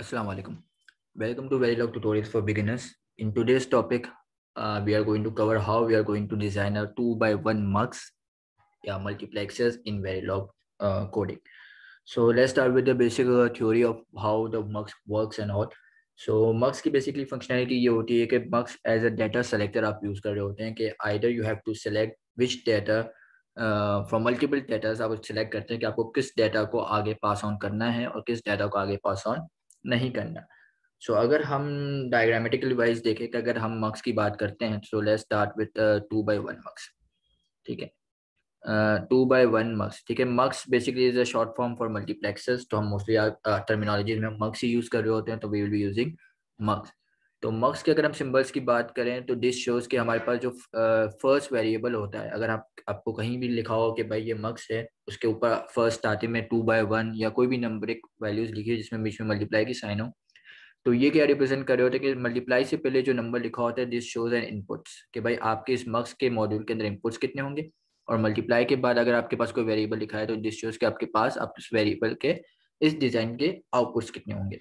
Assalamu alaikum. Welcome to Verilog tutorials for beginners. In today's topic, uh, we are going to cover how we are going to design a 2 by 1 mux yeah, multiplexers in Verilog uh, coding. So let's start with the basic uh, theory of how the mux works and all. so mux ki basically functionality ye hoti hai ki mux as a data selector aap use kar rahe hote hain ki either you have to select which data from multiple data आप select करते हैं कि आपको किस data को आगे pass on करना है और किस डेटा को आगे पास ऑन नहीं करना सो so, अगर हम डायग्रामेटिकली वाइज देखें कि अगर हम मार्क्स की बात करते हैं so let start with two by one marks ठीक है टू बाई वन मक्स ठीक है mux basically is a short form for multiplexes तो हम मोस्टली टर्मिनोलॉजी uh, में मक्स ही यूज कर रहे होते हैं तो we will be using mux तो मक्स के अगर हम सिम्बल्स की बात करें तो दिस शोज के हमारे पास जो फर्स्ट वेरिएबल होता है अगर आप आपको कहीं भी लिखा हो कि भाई ये मक्स है उसके ऊपर फर्स्ट आते में टू बाय वन या कोई भी नंबर एक वैल्यूज लिखी है जिसमें बीच में मल्टीप्लाई की साइन हो तो ये क्या रिप्रेजेंट कर रहे होते हैं कि मल्टीप्लाई से पहले जो नंबर लिखा होता है दिस शोज एंड इनपुट्स कि भाई आपके इस मक्स के मॉड्यूल के अंदर इनपुट्स कितने होंगे और मल्टीप्लाई के बाद अगर आपके पास कोई वेरिएबल लिखा है तो दिस शोज के आपके पास आप उस वेरिएबल के इस डिजाइन के आउटपुट्स कितने होंगे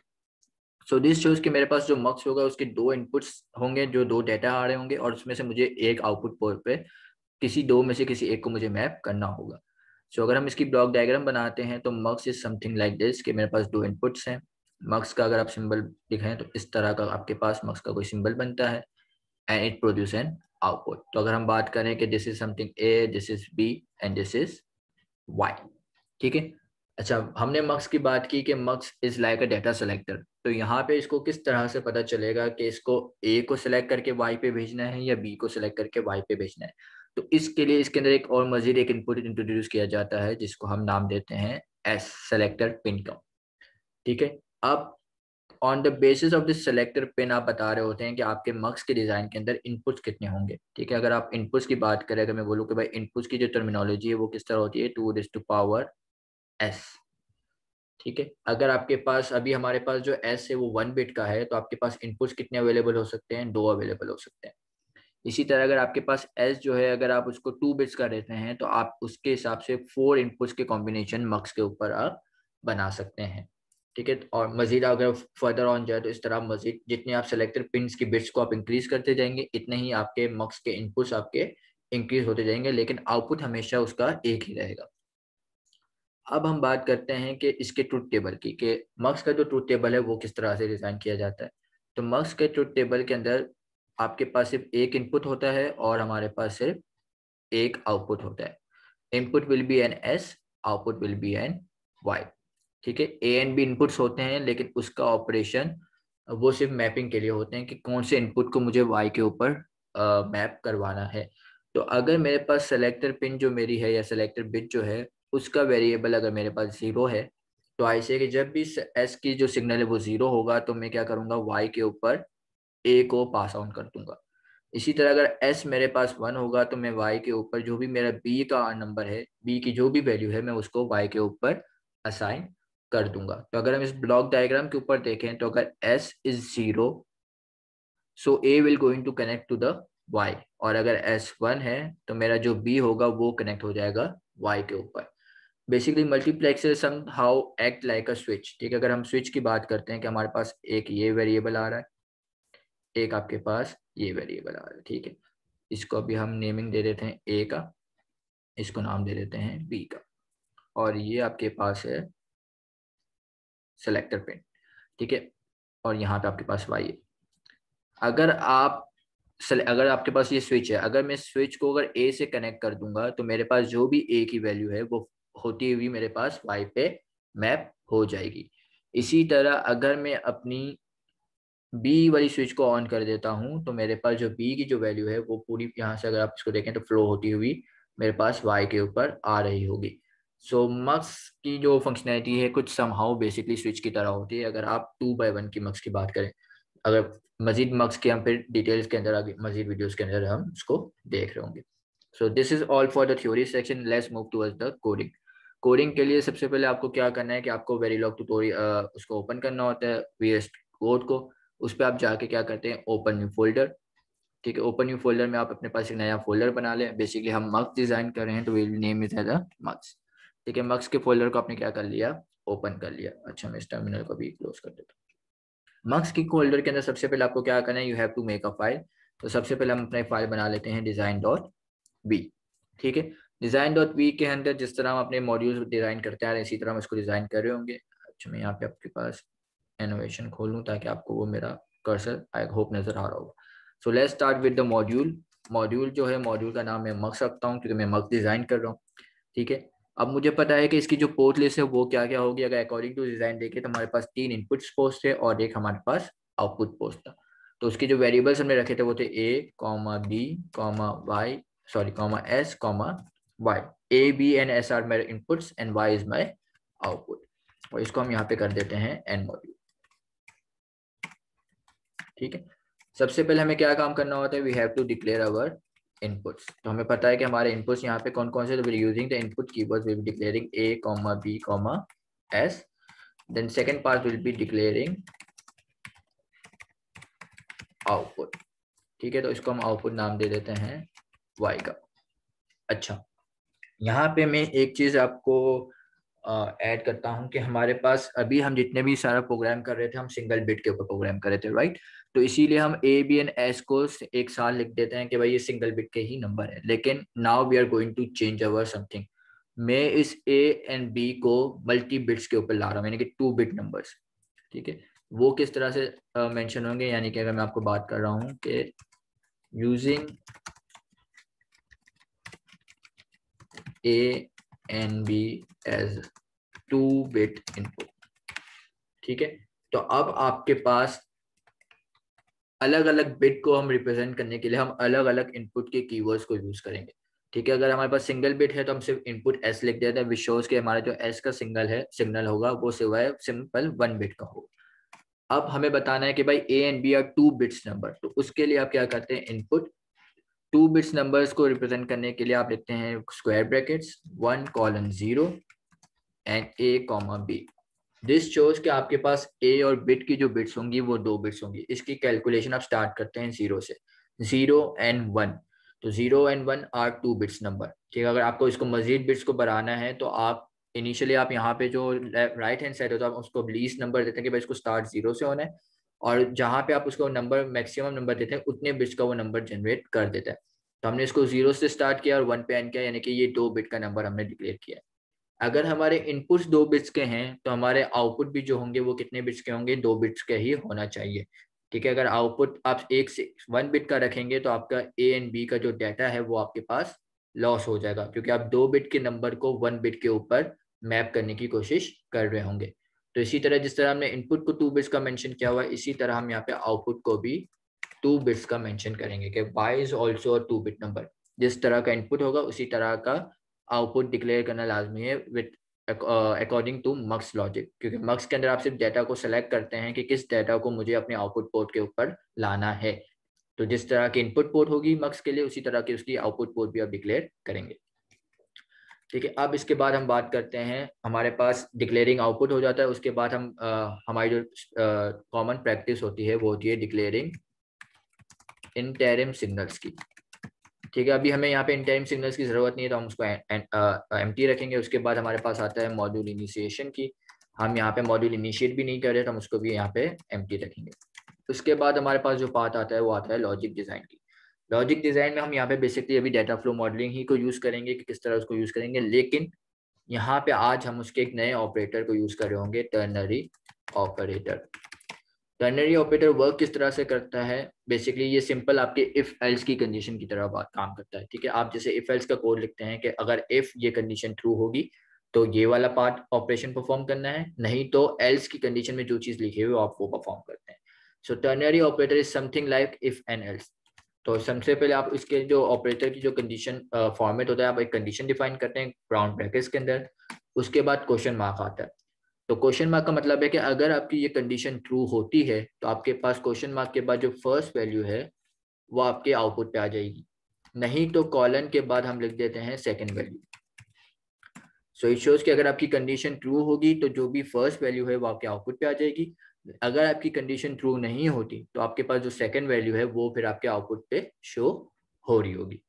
सो दिस शोज कि मेरे पास जो मक्स होगा उसके दो इनपुट्स होंगे जो दो डेटा आ रहे होंगे और उसमें से मुझे एक आउटपुट पोर्ट पे किसी दो में से किसी एक को मुझे मैप करना होगा सो so, अगर हम इसकी ब्लॉक डायग्राम बनाते हैं तो mux is something like this कि मेरे पास दो इनपुट्स हैं मक्स का अगर आप सिंबल दिखाएं तो इस तरह का आपके पास मक्स का कोई सिंबल बनता है and it produce an output तो अगर हम बात करें कि this is something A this is B and this is Y ठीक है अच्छा हमने मक्स की बात की कि mux is like a data selector तो यहाँ पे इसको किस तरह से पता चलेगा कि इसको ए को सिलेक्ट करके वाई पे भेजना है या बी को सिलेक्ट करके वाई पे भेजना है तो इसके लिए इसके अंदर एक और मजीद एक इनपुट इंट्रोड्यूस किया जाता है जिसको हम नाम देते हैं एस सेलेक्टर पिन का ठीक है अब on the basis of this selector pin आप बता रहे होते हैं कि आपके मक्स के डिज़ाइन के अंदर इनपुट्स कितने होंगे ठीक है अगर आप इनपुट्स की बात करें अगर मैं बोलूँ कि भाई इनपुट्स की जो टर्मिनोलॉजी है वो किस तरह होती है टू डिस्ट टू पावर एस ठीक है अगर आपके पास अभी हमारे पास जो एस है वो वन बिट का है तो आपके पास इनपुट्स कितने अवेलेबल हो सकते हैं दो अवेलेबल हो सकते हैं इसी तरह अगर आपके पास एस जो है अगर आप उसको टू बिट्स का देते हैं तो आप उसके हिसाब से फोर इनपुट्स के कॉम्बिनेशन मक्स के ऊपर आप बना सकते हैं ठीक है और मजीद अगर फर्दर ऑन जाए तो इस तरह मजीद जितने आप सेलेक्टेड पिन की बिट्स को आप इंक्रीज करते जाएंगे इतने ही आपके मक्स के इनपुट्स आपके इंक्रीज होते जाएंगे लेकिन आउटपुट हमेशा उसका एक ही रहेगा अब हम बात करते हैं कि इसके ट्रूथ टेबल की कि मक्स का जो ट्रूथ टेबल है वो किस तरह से डिज़ाइन किया जाता है तो मक्स के ट्रूथ टेबल के अंदर आपके पास सिर्फ एक इनपुट होता है और हमारे पास सिर्फ एक आउटपुट होता है input will be an S output will be an Y ठीक है ए एन बी इनपुट्स होते हैं लेकिन उसका ऑपरेशन वो सिर्फ मैपिंग के लिए होते हैं कि कौन से इनपुट को मुझे वाई के ऊपर मैप करवाना है तो अगर मेरे पास सेलेक्टर पिन जो मेरी है या सेलेक्टर बिट जो है उसका वेरिएबल अगर मेरे पास ज़ीरो है तो ऐसे कि जब भी एस की जो सिग्नल है वो ज़ीरो होगा तो मैं क्या करूंगा वाई के ऊपर ए को पास ऑन कर दूंगा इसी तरह अगर एस मेरे पास वन होगा तो मैं वाई के ऊपर जो भी मेरा बी का नंबर है बी की जो भी वैल्यू है मैं उसको वाई के ऊपर असाइन कर दूंगा तो अगर हम इस ब्लॉक डायग्राम के ऊपर देखें तो अगर S is zero so A will going to connect to the Y और अगर एस वन है तो मेरा जो बी होगा वो कनेक्ट हो जाएगा वाई के ऊपर basically multiplexer somehow act like a switch ठीक है अगर हम स्विच की बात करते हैं कि हमारे पास एक ये वेरिएबल आ रहा है एक आपके पास ये वेरिएबल आ रहा है ठीक है इसको अभी हम नेमिंग दे देते हैं ए का इसको नाम दे देते हैं बी का और ये आपके पास है सेलेक्टर पेन ठीक है और यहाँ पे आपके पास वाई है अगर आप अगर आपके पास ये स्विच है अगर मैं स्विच को अगर ए से कनेक्ट कर दूंगा तो मेरे पास जो भी ए की वैल्यू है वो होती हुई मेरे पास वाई पे मैप हो जाएगी इसी तरह अगर मैं अपनी बी वाली स्विच को ऑन कर देता हूं तो मेरे पास जो बी की जो वैल्यू है वो पूरी यहाँ से अगर आप इसको देखें तो फ्लो होती हुई मेरे पास वाई के ऊपर आ रही होगी सो so, मक्स की जो फंक्शनैलिटी है कुछ समहाउ बेसिकली स्विच की तरह होती है अगर आप टू बाई वन की मक्स की बात करें अगर मजीद मक्स के हम फिर डिटेल्स के अंदर आगे मजीद वीडियोज के अंदर हम उसको देख रहे होंगे so this is all for the theory section let's move towards the coding coding के लिए सबसे पहले आपको क्या करना है कि आपको वेरी लॉक टूटोरी उसको ओपन करना होता है वीएस कोड को उस पर आप जाके क्या करते हैं ओपन न्यू फोल्डर ठीक है ओपन न्यू फोल्डर में आप अपने पास एक नया फोल्डर बना लें बेसिकली हम मक्स डिजाइन कर रहे हैं तो will name is as mux ठीक है मक्स के फोल्डर को आपने क्या कर लिया ओपन कर लिया अच्छा मैं इस टर्मिनल को भी क्लोज कर देता हूँ मक्स की फोल्डर के अंदर सबसे पहले आपको क्या करना है you have to make a file तो सबसे पहले हम अपना फाइल बना लेते हैं डिजाइन डॉट बी ठीक है डिजाइन डॉट वी के अंदर जिस तरह हम अपने मॉड्यूल डिजाइन करते आ रहे हैं इसी तरह हम इसको डिजाइन कर रहे होंगे अच्छा मैं यहाँ पे आपके पास एनोवेशन खोलूँ ताकि आपको वो मेरा कर्सर आई होप नजर आ रहा होगा so let start with the module module जो है मॉड्यूल का नाम मैं मक्स रखता हूँ क्योंकि मैं मक्स डिजाइन कर रहा हूँ ठीक है अब मुझे पता है कि इसकी जो पोर्ट लिस्ट है वो क्या क्या होगी अगर अकॉर्डिंग टू डिजाइन देखे तो हमारे पास तीन इनपुट पोस्ट थे और एक हमारे पास आउटपुट पोस्ट था तो उसके जो वेरिएबल्स हमने रखे थे वो थे A comma B comma Y sorry comma S comma y a b and s are my inputs and y is my output और इसको हम यहाँ पे कर देते हैं n मॉड्यूल ठीक है सबसे पहले हमें क्या काम करना होता है we have to declare our inputs तो हमें पता है कि हमारे इनपुट्स यहाँ पे कौन कौन से तो using the input keywords will be declaring a comma b comma s then second part will be declaring output ठीक है तो इसको हम आउटपुट नाम दे देते हैं y का अच्छा यहाँ पे मैं एक चीज आपको ऐड करता हूँ कि हमारे पास अभी हम जितने भी सारा प्रोग्राम कर रहे थे हम सिंगल बिट के ऊपर प्रोग्राम कर रहे थे राइट तो इसीलिए हम ए बी एंड एस को एक साल लिख देते हैं कि भाई ये सिंगल बिट के ही नंबर है लेकिन now we are going to change our something मैं इस ए एंड बी को मल्टी बिट्स के ऊपर ला रहा हूँ यानी कि टू बिट नंबर्स ठीक है वो किस तरह से मैंशन होंगे यानी कि अगर मैं आपको बात कर रहा हूँ कि using A and B as two bit input ठीक है तो अब आपके पास अलग अलग बिट को हम रिप्रेजेंट करने के लिए हम अलग अलग इनपुट के कीवर्ड्स को यूज करेंगे ठीक है अगर हमारे पास सिंगल बिट है तो हम सिर्फ इनपुट एस लिख देते हैं विश्वास के हमारा जो एस का सिंगल है सिग्नल होगा वो सिवाय सिंपल वन बिट का होगा अब हमें बताना है कि भाई A and B are two bits number तो उसके लिए आप क्या करते हैं इनपुट टू बिट्स नंबर्स को रिप्रेजेंट करने के लिए आप लिखते हैं square brackets one colon zero and A comma B this shows के आपके पास ए और बिट की जो बिट्स होंगी वो दो बिट्स होंगी इसकी कैलकुलेशन आप स्टार्ट करते हैं जीरो से जीरो एंड वन तो zero and one are two bits number ठीक है अगर आपको इसको मजीद बिट्स को बढ़ाना है तो आप इनिशियली आप यहाँ पे जो राइट हैंड साइड होता है तो उसको लीस्ट नंबर देते हैं कि भाई इसको स्टार्ट जीरो से होना है और जहां पे आप उसको नंबर मैक्सिमम नंबर देते हैं उतने बिट्स का वो नंबर जनरेट कर देता है तो हमने इसको जीरो से स्टार्ट किया और वन पे एंड किया यानी कि ये दो बिट का नंबर हमने डिक्लेयर किया अगर हमारे इनपुट्स दो बिट्स के हैं तो हमारे आउटपुट भी जो होंगे वो कितने बिट्स के होंगे दो बिट्स के ही होना चाहिए ठीक है अगर आउटपुट आप एक से वन बिट का रखेंगे तो आपका ए एंड बी का जो डाटा है वो आपके पास लॉस हो जाएगा क्योंकि आप दो बिट के नंबर को वन बिट के ऊपर मैप करने की कोशिश कर रहे होंगे तो इसी तरह जिस तरह हमने इनपुट को टू बिट्स का मेंशन किया हुआ है इसी तरह हम यहाँ पे आउटपुट को भी टू बिट्स का मेंशन करेंगे कि Y is also two bit number जिस तरह का इनपुट होगा उसी तरह का आउटपुट डिक्लेयर करना लाजमी है with according to mux logic क्योंकि मक्स के अंदर आप सिर्फ डेटा को सेलेक्ट करते हैं कि किस डेटा को मुझे अपने आउटपुट पोर्ट के ऊपर लाना है तो जिस तरह की इनपुट पोर्ट होगी मक्स के लिए उसी तरह की उसकी आउटपुट पोर्ट भी आप डिक्लेयर करेंगे ठीक है अब इसके बाद हम बात करते हैं हमारे पास डिक्लेयरिंग आउटपुट हो जाता है उसके बाद हम आ, हमारी जो कॉमन प्रैक्टिस होती है वो होती है डिक्लेयरिंग इंटेरिम सिग्नल्स की ठीक है अभी हमें यहाँ पे इंटेरिम सिग्नल्स की जरूरत नहीं है तो हम उसको एम टी रखेंगे उसके बाद हमारे पास आता है मॉड्यूल इनिशिएशन की हम यहाँ पे मॉड्यूल इनिशिएट भी नहीं कर रहे तो हम उसको भी यहाँ पे एम रखेंगे उसके बाद हमारे पास जो पार्ट आता है वो आता है लॉजिक डिजाइन की लॉजिक डिजाइन में हम यहाँ पे बेसिकली अभी डेटा फ्लो मॉडलिंग ही को यूज करेंगे कि किस तरह उसको यूज करेंगे लेकिन यहाँ पे आज हम उसके एक नए ऑपरेटर को यूज कर रहे होंगे ternary operator ternary operator work किस तरह से करता है बेसिकली ये सिंपल आपके इफ एल्स की कंडीशन की तरह काम करता है ठीक है आप जैसे इफ एल्स का कोड लिखते हैं कि अगर इफ ये कंडीशन ट्रू होगी तो ये वाला पार्ट ऑपरेशन परफॉर्म करना है नहीं तो एल्स की कंडीशन में जो चीज लिखी हुई आप वो परफॉर्म करते हैं so ternary operator is something like if and else तो सबसे पहले आप इसके जो ऑपरेटर की जो कंडीशन फॉर्मेट होता है आप एक कंडीशन डिफाइन करते हैं ब्राउन ब्रैकेट के अंदर उसके बाद क्वेश्चन मार्क आता है तो क्वेश्चन मार्क का मतलब है कि अगर आपकी ये कंडीशन ट्रू होती है तो आपके पास क्वेश्चन मार्क के बाद जो फर्स्ट वैल्यू है वो आपके आउटपुट पे आ जाएगी नहीं तो कॉलन के बाद हम लिख देते हैं second value so it shows कि अगर आपकी कंडीशन ट्रू होगी तो जो भी फर्स्ट वैल्यू है वो आपके आउटपुट पे आ जाएगी अगर आपकी कंडीशन ट्रू नहीं होती तो आपके पास जो सेकेंड वैल्यू है वो फिर आपके आउटपुट पे शो हो रही होगी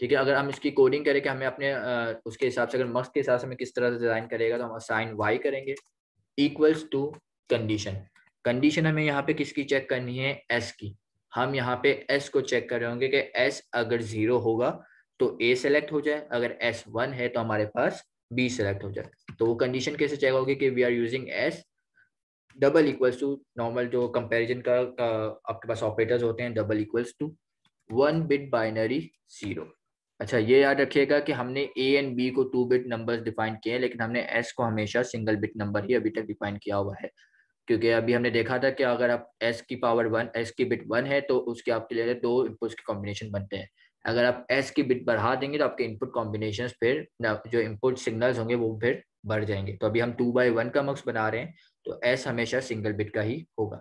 ठीक है अगर हम इसकी कोडिंग करें कि हमें अपने आ, उसके हिसाब से अगर मक्स के हिसाब से हमें किस तरह से डिजाइन करेगा तो हम असाइन वाई करेंगे इक्वल्स टू कंडीशन कंडीशन हमें यहाँ पे किसकी चेक करनी है एस की हम यहाँ पे एस को चेक कर रहे होंगे कि एस अगर जीरो होगा तो ए सेलेक्ट हो जाए अगर एस वन है तो हमारे पास बी सेलेक्ट हो जाए तो वो कंडीशन कैसे चेक होगी कि we are using S double equals to normal जो कंपेरिजन का, का आपके पास ऑपरेटर्स होते हैं double equals to one bit binary zero अच्छा ये याद रखिएगा कि हमने ए एंड बी को टू बिट नंबर्स डिफाइन किए हैं लेकिन हमने एस को हमेशा सिंगल बिट नंबर ही अभी तक डिफाइन किया हुआ है क्योंकि अभी हमने देखा था कि अगर आप एस की पावर वन एस की बिट वन है तो उसके आपके लिए दो इनपुट्स के कॉम्बिनेशन बनते हैं अगर आप एस की बिट बढ़ा देंगे तो आपके इनपुट कॉम्बिनेशन फिर जो इनपुट सिग्नल्स होंगे वो फिर बढ़ जाएंगे तो अभी हम टू बाई वन का मक्स बना रहे हैं तो एस हमेशा सिंगल बिट का ही होगा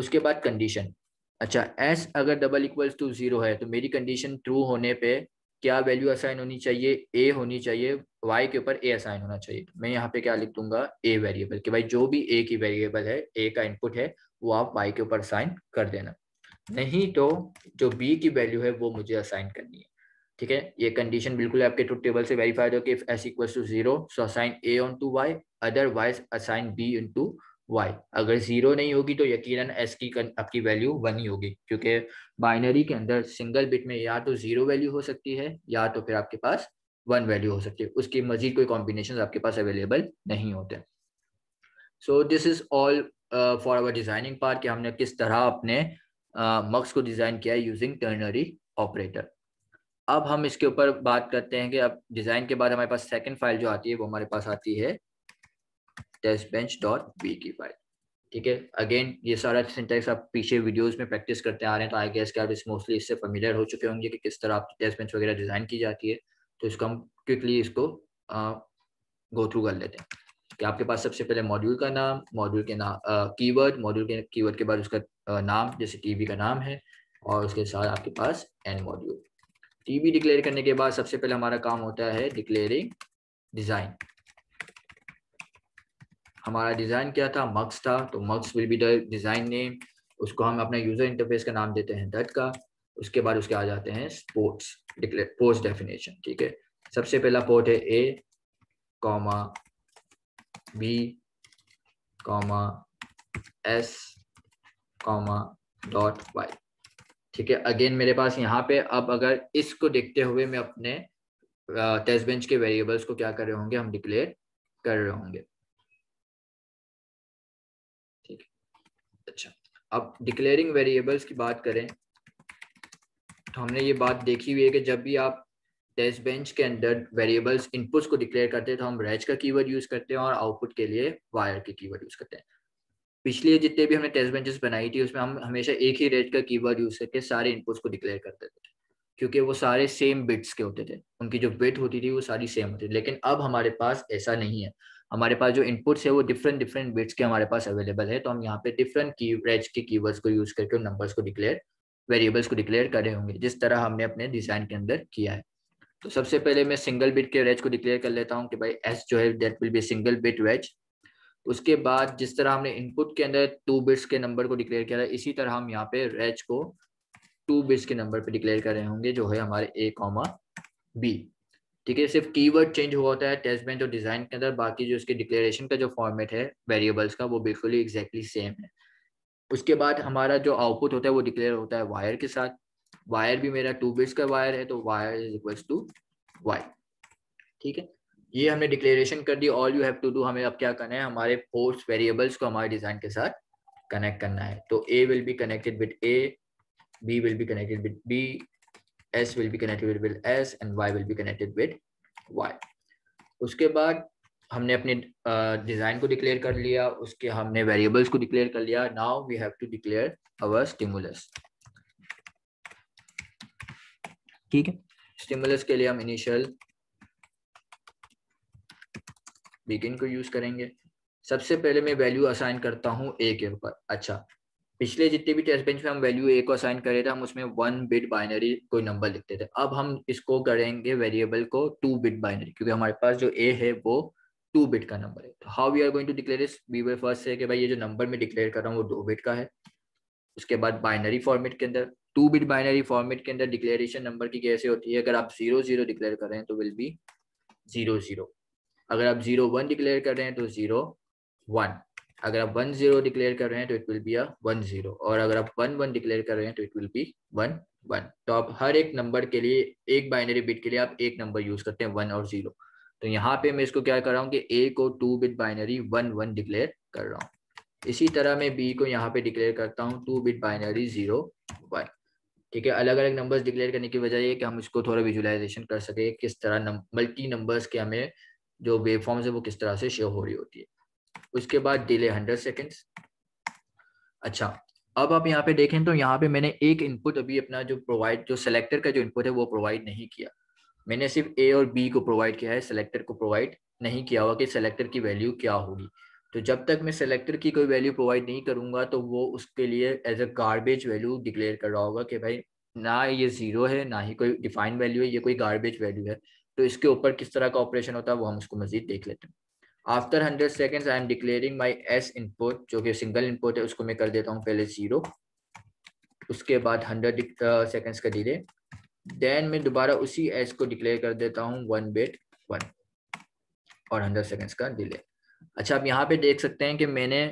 उसके बाद कंडीशन अच्छा एस अगर डबल इक्वल्स टू जीरो है तो मेरी कंडीशन ट्रू होने पे क्या वैल्यू असाइन होनी चाहिए ए होनी चाहिए वाई के ऊपर ए असाइन होना चाहिए तो मैं यहाँ पे क्या लिख दूंगा ए वेरिएबल कि भाई जो भी ए की वेरिएबल है ए का इनपुट है वो आप वाई के ऊपर असाइन कर देना नहीं तो जो बी की वैल्यू है वो मुझे असाइन करनी है ठीक है ये कंडीशन बिल्कुल आपके ट्रुथ टेबल से वेरीफाइड होगी if S equal to zero so assign A on to Y otherwise assign B in to Y अगर जीरो नहीं होगी तो यकीनन एस की आपकी वैल्यू वन ही होगी क्योंकि बाइनरी के अंदर सिंगल बिट में या तो जीरो वैल्यू हो सकती है या तो फिर आपके पास वन वैल्यू हो सकती है उसकी मजीद कोई कॉम्बिनेशन आपके पास अवेलेबल नहीं होते so this is all for our designing part कि हमने किस तरह अपने मक्स uh, को डिजाइन किया है यूजिंग टर्नरी ऑपरेटर अब हम इसके ऊपर बात करते हैं कि अब डिजाइन के बाद हमारे पास सेकंड फाइल जो आती है वो हमारे पास आती है टेस्ट बेंच डॉट बी की फाइल ठीक है अगेन ये सारा सिंटेक्स आप पीछे वीडियोस में प्रैक्टिस करते आ रहे हैं तो आई गेस के आप इस मोस्टली इससे फेमिलियर हो चुके होंगे कि किस तरह आपकी टेस्ट बेंच वगैरह डिज़ाइन की जाती है तो इसको हम क्विकली इसको गो थ्रू कर लेते हैं कि आपके पास सबसे पहले मॉड्यूल का नाम मॉड्यूल के नाम कीवर्ड मॉड्यूल के कीवर्ड के बाद उसका आ, नाम जैसे टीवी का नाम है और उसके साथ आपके पास एन मॉड्यूल टीबी डिक्लेयर करने के बाद सबसे पहले हमारा काम होता है डिक्लेयरिंग डिजाइन हमारा डिजाइन क्या था मक्स था तो mux will be the design name उसको हम अपना यूजर इंटरफेस का नाम देते हैं दट का उसके बाद उसके आ जाते हैं स्पोर्ट्स डिक्लेयर पोस्ट डेफिनेशन ठीक है सबसे पहला पोर्ट है A comma B comma S comma dot Y ठीक है अगेन मेरे पास यहाँ पे अब अगर इसको देखते हुए मैं अपने टेस्ट बेंच के वेरिएबल्स को क्या कर रहे होंगे हम डिक्लेयर कर रहे होंगे ठीक अच्छा अब डिक्लेयरिंग वेरिएबल्स की बात करें तो हमने ये बात देखी हुई है कि जब भी आप टेस्ट बेंच के अंदर वेरिएबल्स इनपुट्स को डिक्लेयर करते हैं तो हम रेच का कीवर्ड यूज करते हैं और आउटपुट के लिए वायर के कीवर्ड यूज करते हैं पिछले जितने भी हमने टेस्ट बेंचेस बनाई थी उसमें हम हमेशा एक ही रेट का कीवर्ड यूज करके सारे इनपुट्स को डिक्लेयर करते थे क्योंकि वो सारे सेम बिट्स के होते थे उनकी जो बिट होती थी वो सारी सेम होती थी लेकिन अब हमारे पास ऐसा नहीं है हमारे पास जो इनपुट्स है वो डिफरेंट डिफरेंट बिट्स के हमारे पास अवेलेबल है तो हम यहाँ पे डिफरेंट की रेज के कीवर्ड्स को यूज करके उन नंबर्स को डिक्लेयर वेरिएबल्स को डिक्लेयर कर रहे होंगे जिस तरह हमने अपने डिजाइन के अंदर किया है तो सबसे पहले मैं सिंगल बिट के रेज को डिक्लेयर कर लेता हूँ कि भाई एस जो है that will be single bit reg उसके बाद जिस तरह हमने इनपुट के अंदर टू बिट्स के नंबर को डिक्लेयर किया था इसी तरह हम यहाँ पे रेच को टू बिट्स के नंबर पे डिक्लेयर कर रहे होंगे जो है हमारे ए कॉमा बी ठीक है सिर्फ कीवर्ड चेंज हुआ होता है टेस्ट बेंच और डिजाइन के अंदर बाकी जो इसके डिक्लेरेशन का जो फॉर्मेट है वेरिएबल्स का वो बिल्कुल ही एग्जैक्टली सेम है उसके बाद हमारा जो आउटपुट होता है वो डिक्लेयर होता है वायर के साथ वायर भी मेरा टू बिट्स का वायर है तो wire is equals to Y ठीक है ये हमने डिक्लेरेशन कर दी all you have to do हमें अब क्या करना है हमारे फोर्स वेरिएबल्स को हमारे डिजाइन के साथ कनेक्ट करना है तो A will be connected with A B will be connected with B S will be connected with S and Y will be connected with Y उसके बाद हमने अपने डिजाइन uh, को डिक्लेयर कर लिया उसके हमने वेरिएबल्स को डिक्लेयर कर लिया now we have to declare our stimulus ठीक है स्टिमुलस के लिए हम इनिशियल बिगिन को यूज करेंगे सबसे पहले मैं वैल्यू असाइन करता हूँ ए के ऊपर अच्छा पिछले जितने भी टेस्ट बेंच में हम वैल्यू ए को असाइन करे थे हम उसमें वन बिट बाइनरी कोई नंबर लिखते थे अब हम इसको करेंगे वेरिएबल को टू बिट बाइनरी क्योंकि हमारे पास जो ए है वो टू बिट का नंबर है तो how we are going to declare इस वी वे फर्स्ट है कि भाई ये जो नंबर मैं डिक्लेयर कर रहा हूँ वो दो बिट का है उसके बाद बाइनरी फॉर्मेट के अंदर टू बिट बाइनरी फॉर्मेट के अंदर डिक्लेरेशन नंबर की कैसे होती है अगर आप जीरो जीरो डिक्लेयर कर रहे हैं तो विल बी जीरो जीरो अगर आप जीरो वन डिक्लेयर कर रहे हैं तो जीरो वन अगर आप वन जीरो डिक्लेयर कर रहे हैं तो it will be a one zero और अगर आप वन वन डिक्लेयर कर रहे हैं तो it will be one one तो आप हर एक नंबर के लिए एक बाइनरी बिट के लिए आप एक नंबर यूज करते हैं वन और जीरो तो यहाँ पे मैं इसको क्या कर रहा हूँ कि ए को two bit binary one one declare कर रहा हूँ इसी तरह मैं बी को यहाँ पे डिक्लेयर करता हूँ two bit binary zero one ठीक है अलग अलग नंबर्स डिक्लेयर करने की वजह ये कि हम इसको थोड़ा विजुलाइजेशन कर सके किस तरह मल्टी नंबर्स के हमें जो वेव फॉर्म है वो किस तरह से शो हो रही होती है उसके बाद डिले हंड्रेड सेकेंड्स अच्छा अब आप यहाँ पे देखें तो यहाँ पे मैंने एक इनपुट अभी अपना जो प्रोवाइड जो सेलेक्टर का जो इनपुट है वो प्रोवाइड नहीं किया मैंने सिर्फ ए और बी को प्रोवाइड किया है सेलेक्टर को प्रोवाइड नहीं किया हुआ कि सेलेक्टर की वैल्यू क्या होगी तो जब तक मैं सेलेक्टर की कोई वैल्यू प्रोवाइड नहीं करूंगा तो वो उसके लिए as a garbage value declare कर रहा होगा कि भाई ना ये जीरो है ना ही कोई डिफाइन वैल्यू है ये कोई गार्बेज वैल्यू है तो इसके ऊपर किस तरह का ऑपरेशन होता है वो हम उसको मजीद देख लेते हैं after hundred second I am declaring my S input जो कि सिंगल इनपुट है उसको मैं कर देता हूँ पहले जीरो उसके बाद हंड्रेड सेकेंड्स uh, का डिले देन मैं दोबारा उसी एस को डिक्लेयर कर देता हूँ वन बेट वन और हंड्रेड सेकेंड्स का डिले अच्छा आप यहाँ पे देख सकते हैं कि मैंने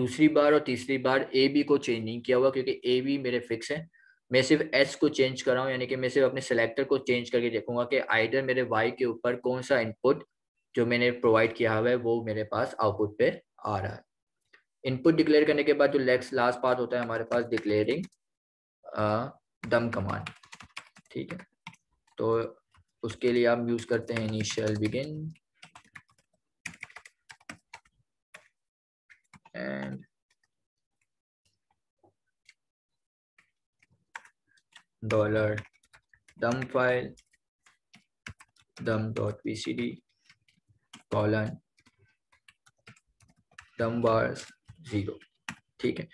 दूसरी बार और तीसरी बार ए बी को चेंज नहीं किया हुआ क्योंकि ए बी मेरे फिक्स है मैं सिर्फ एस को चेंज कर रहा हूँ यानी कि मैं सिर्फ अपने सेलेक्टर को चेंज करके देखूंगा कि आइडर मेरे वाई के ऊपर कौन सा इनपुट जो मैंने प्रोवाइड किया हुआ है वो मेरे पास आउटपुट पे आ रहा है इनपुट डिक्लेयर करने के बाद जो लेक्स लास्ट पार्ट होता है हमारे पास डिक्लेयरिंग दम कमांड ठीक है तो उसके लिए आप यूज करते हैं initial begin end dollar dump file dump dot dump.pcd colon dump bars zero ठीक है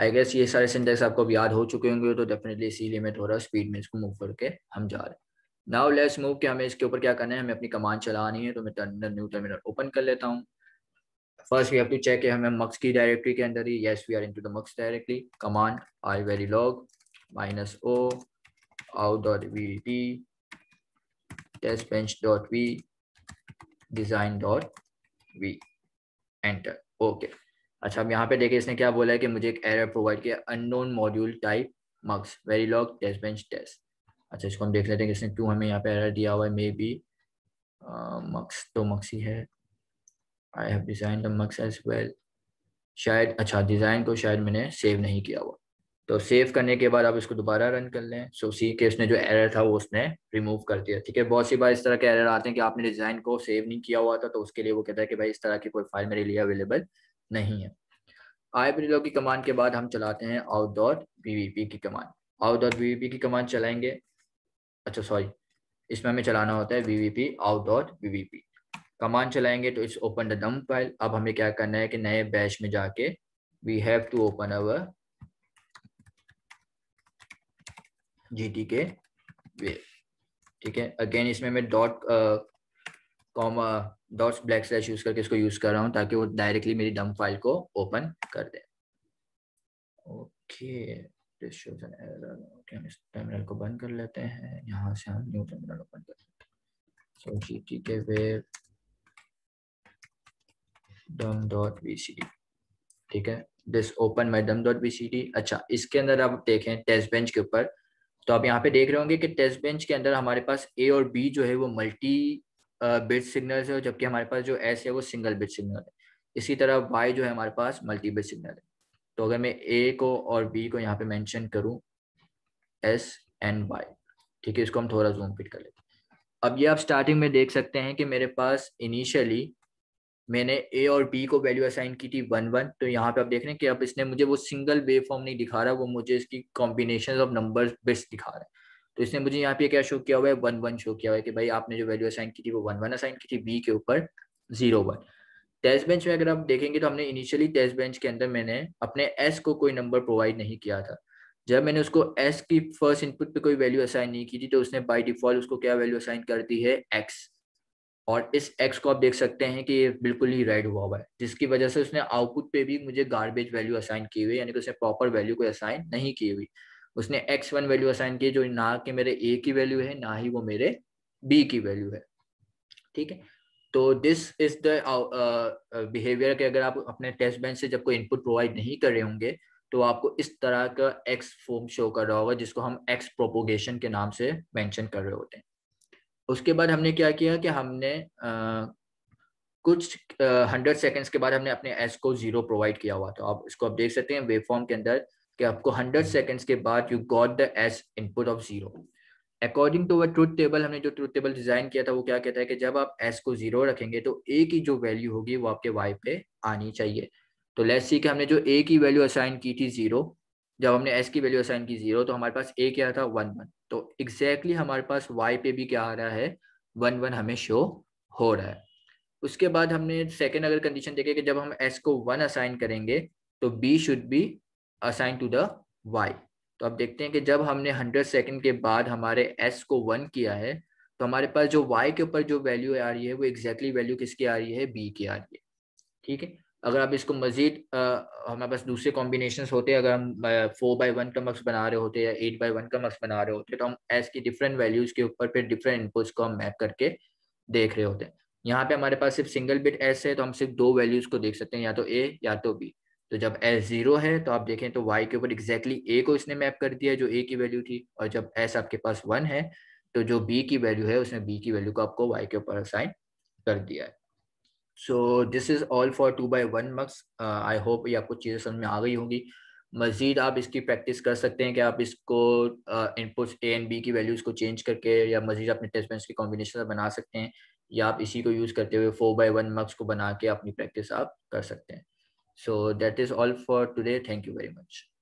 आई गेस ये सारे सिंटेक्स आपको अब याद हो चुके होंगे तो डेफिनेटली इसी लिमिट हो रहा है स्पीड में इसको मूव करके हम जा रहे हैं नाउ लेट्स मूव कि हमें इसके ऊपर क्या करना है हमें अपनी कमांड चलानी है तो मैं टर्मिनल न्यू टर्मिनल ओपन कर लेता हूँ first we have to check हमें मक्स की डायरेक्टरी के अंदर ही yes we are into the mux directly command iverilog minus o out.vdt testbench.v design.v enter okay. अच्छा अब यहाँ पे देखिए इसने क्या बोला है कि मुझे एक एरर प्रोवाइड किया unknown module type mux verilog test bench test अच्छा इसको हम देख लेते हैं कि इसने क्यों हमें यहाँ पे एरर दिया हुआ है मे बी मक्स तो मक्स ही है I have design the mux as well शायद अच्छा डिज़ाइन को शायद मैंने सेव नहीं किया हुआ तो सेव करने के बाद आप इसको दोबारा रन कर लें सो सी के उसने जो एरर था वो उसने रिमूव कर दिया ठीक है बहुत सी बार इस तरह के एरर आते हैं कि आपने डिज़ाइन को सेव नहीं किया हुआ था तो उसके लिए वो कहता है कि भाई इस तरह की कोई फाइल मेरे लिए अवेलेबल नहीं है आई ब्रिलो की कमांड के बाद हम चलाते हैं आउट डॉट बी की कमांड आउट डॉट बी की कमांड चलाएंगे अच्छा सॉरी इसमें हमें चलाना होता है V V out dot V V P command चलाएंगे तो इस ओपन द दम फाइल अब हमें क्या करना है कि नए बैच में जाके we have to open our G T K wave ठीक है अगेन इसमें मैं dot comma dot black slash use करके इसको यूज कर रहा हूँ ताकि वो डायरेक्टली मेरी डम फाइल को ओपन कर दे ओके ओके टर्मिनल को बंद कर लेते हैं यहाँ से हम न्यू टर्मिनल ओपन कर लेते हैं सो जी टी के वे डम डॉट बी सी डी ठीक है दिस ओपन माई डम डॉट बी सी डी अच्छा इसके अंदर आप देखें टेस्ट बेंच के ऊपर तो आप यहाँ पे देख रहे होंगे कि टेस्ट बेंच के अंदर हमारे पास ए और बी जो है वो मल्टी बिट सिग्नल है जबकि हमारे पास जो एस है वो सिंगल बिट सिग्नल है इसी तरह वाई जो है हमारे पास मल्टी बिट सिग्नल है तो अगर मैं ए को और बी को यहाँ पे मैंशन करूँ एस एंड वाई ठीक है इसको हम थोड़ा जूम फिट कर लेते हैं अब ये आप स्टार्टिंग में देख सकते हैं कि मेरे पास इनिशियली मैंने ए और बी को वैल्यू असाइन की थी वन वन तो यहाँ पे आप देख रहे हैं कि अब इसने मुझे वो सिंगल वे फॉर्म नहीं दिखा रहा वो मुझे इसकी कॉम्बिनेशन ऑफ नंबर बिट्स दिखा रहा है तो इसने मुझे यहाँ पे क्या शो किया हुआ है वन वन शो किया हुआ है कि भाई आपने जो वैल्यू असाइन की थी वो वन वन असाइन की थी बी के ऊपर जीरो वन टेस्ट बेंच में अगर आप देखेंगे तो हमने इनिशियली टेस्ट बेंच के अंदर मैंने अपने एस को कोई नंबर प्रोवाइड नहीं किया था जब मैंने उसको एस की फर्स्ट इनपुट पे कोई वैल्यू असाइन नहीं की थी तो उसने बाय डिफॉल्ट उसको क्या वैल्यू असाइन कर दी है एक्स और इस एक्स को आप देख सकते हैं कि ये बिल्कुल ही रेड हुआ हुआ है जिसकी वजह से उसने आउटपुट पे भी मुझे गार्बेज वैल्यू असाइन की हुई यानी कि उसने प्रॉपर वैल्यू को असाइन नहीं की हुई उसने एक्स वन वैल्यू असाइन की जो ना कि मेरे ए की वैल्यू है ना ही वो मेरे बी की वैल्यू है ठीक है तो दिस इज द बिहेवियर के अगर आप अपने टेस्ट बेंच से जब कोई इनपुट प्रोवाइड नहीं कर रहे होंगे तो आपको इस तरह का एक्स फॉर्म शो कर रहा होगा जिसको हम एक्स प्रोपोगेशन के नाम से मेंशन कर रहे होते हैं उसके बाद हमने क्या किया कि हमने आ, कुछ हंड्रेड सेकेंड्स के बाद हमने अपने एस को जीरो प्रोवाइड किया हुआ था आप इसको आप देख सकते हैं फॉर्म के अंदर कि आपको हंड्रेड सेकेंड्स के बाद you got the S input of zero according to truth table हमने जो ट्रूथ टेबल डिजाइन किया था वो क्या कहता है कि जब आप एस को जीरो रखेंगे तो ए की जो वैल्यू होगी वो आपके वाई पे आनी चाहिए तो लेट्स सी कि हमने जो ए की वैल्यू असाइन की थी जीरो जब हमने एस की वैल्यू असाइन की जीरो तो हमारे पास ए क्या था वन वन तो एग्जैक्टली exactly हमारे पास वाई पे भी क्या आ रहा है वन वन हमें शो हो रहा है उसके बाद हमने सेकेंड अगर कंडीशन देखे कि जब हम एस को वन असाइन करेंगे तो B should be assign to the Y तो अब देखते हैं कि जब हमने हंड्रेड सेकेंड के बाद हमारे एस को वन किया है तो हमारे पास जो वाई के ऊपर जो वैल्यू आ रही है वो एग्जैक्टली exactly वैल्यू किसकी आ रही है बी की आ रही है ठीक है अगर आप इसको मजीद हमारे पास दूसरे कॉम्बिनेशन होते हैं अगर हम फोर बाई वन का मक्स बना रहे होते या एट बाई वन का मक्स बना रहे होते तो हम एस की डिफरेंट वैल्यूज के ऊपर फिर डिफरेंट इनपुट्स को हम मैप करके देख रहे होते हैं यहाँ पे हमारे पास सिर्फ सिंगल बिट एस है तो हम सिर्फ दो वैल्यूज को देख सकते हैं या तो ए या तो बी तो जब एस जीरो है तो आप देखें तो वाई के ऊपर एग्जैक्टली ए को इसने मैप कर दिया जो ए की वैल्यू थी और जब एस आपके पास वन है तो जो बी की वैल्यू है उसने बी की वैल्यू को आपको वाई के ऊपर असाइन कर दिया है so this is all for two by one marks I hope ये आपको चीज़ें समझ में आ गई होंगी मज़ीद आप इसकी प्रैक्टिस कर सकते हैं कि आप इसको इनपुट्स ए एंड बी की वैल्यूज़ को चेंज करके या मज़ीद अपने टेस्ट बेंच के कॉम्बिनेशन बना सकते हैं या आप इसी को यूज़ करते हुए फोर बाई वन मार्क्स को बना के अपनी प्रैक्टिस आप कर सकते हैं so that is all for today thank you very much